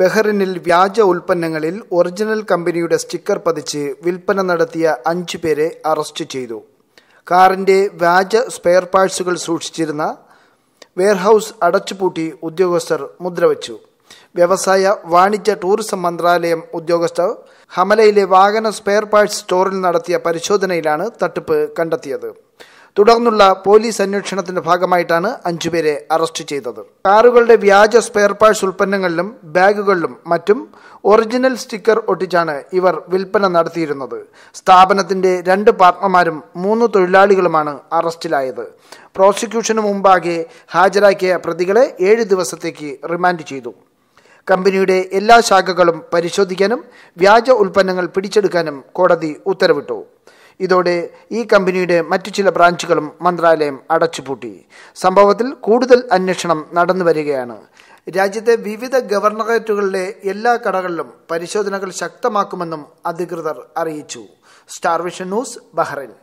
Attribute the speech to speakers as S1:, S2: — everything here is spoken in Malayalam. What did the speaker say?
S1: ബഹ്റിനിൽ വ്യാജ ഉൽപ്പന്നങ്ങളിൽ ഒറിജിനൽ കമ്പനിയുടെ സ്റ്റിക്കർ പതിച്ച് വിൽപ്പന നടത്തിയ അഞ്ചു പേരെ അറസ്റ്റ് ചെയ്തു കാറിന്റെ വ്യാജ സ്പെയർ പാർട്സുകൾ സൂക്ഷിച്ചിരുന്ന വെയർഹൌസ് അടച്ചുപൂട്ടി ഉദ്യോഗസ്ഥർ മുദ്രവച്ചു വ്യവസായ വാണിജ്യ ടൂറിസം മന്ത്രാലയം ഉദ്യോഗസ്ഥർ ഹമലയിലെ വാഹന സ്പെയർ പാർട്സ് സ്റ്റോറിൽ നടത്തിയ പരിശോധനയിലാണ് തട്ടിപ്പ് കണ്ടെത്തിയത് തുടർന്നുള്ള പോലീസ് അന്വേഷണത്തിന്റെ ഭാഗമായിട്ടാണ് അഞ്ചുപേരെ അറസ്റ്റ് ചെയ്തത് കാറുകളുടെ വ്യാജ സ്പെയർ പാഴ്സ് ഉൽപ്പന്നങ്ങളിലും ബാഗുകളിലും മറ്റും ഒറിജിനൽ സ്റ്റിക്കർ ഒട്ടിച്ചാണ് ഇവർ വിൽപ്പന നടത്തിയിരുന്നത് സ്ഥാപനത്തിന്റെ രണ്ട് പാർട്ണർമാരും മൂന്ന് തൊഴിലാളികളുമാണ് അറസ്റ്റിലായത് പ്രോസിക്യൂഷന് മുമ്പാകെ ഹാജരാക്കിയ പ്രതികളെ ഏഴ് ദിവസത്തേക്ക് റിമാൻഡ് ചെയ്തു കമ്പനിയുടെ എല്ലാ ശാഖകളും പരിശോധിക്കാനും വ്യാജ ഉൽപ്പന്നങ്ങൾ പിടിച്ചെടുക്കാനും കോടതി ഉത്തരവിട്ടു ഇതോടെ ഈ കമ്പനിയുടെ മറ്റു ചില ബ്രാഞ്ചുകളും മന്ത്രാലയം അടച്ചുപൂട്ടി സംഭവത്തിൽ കൂടുതൽ അന്വേഷണം നടന്നു വരികയാണ് രാജ്യത്തെ വിവിധ ഗവർണറേറ്റുകളിലെ എല്ലാ കടകളിലും പരിശോധനകൾ ശക്തമാക്കുമെന്നും അധികൃതർ അറിയിച്ചു സ്റ്റാർ വിഷൻ ന്യൂസ് ബഹ്റൈൻ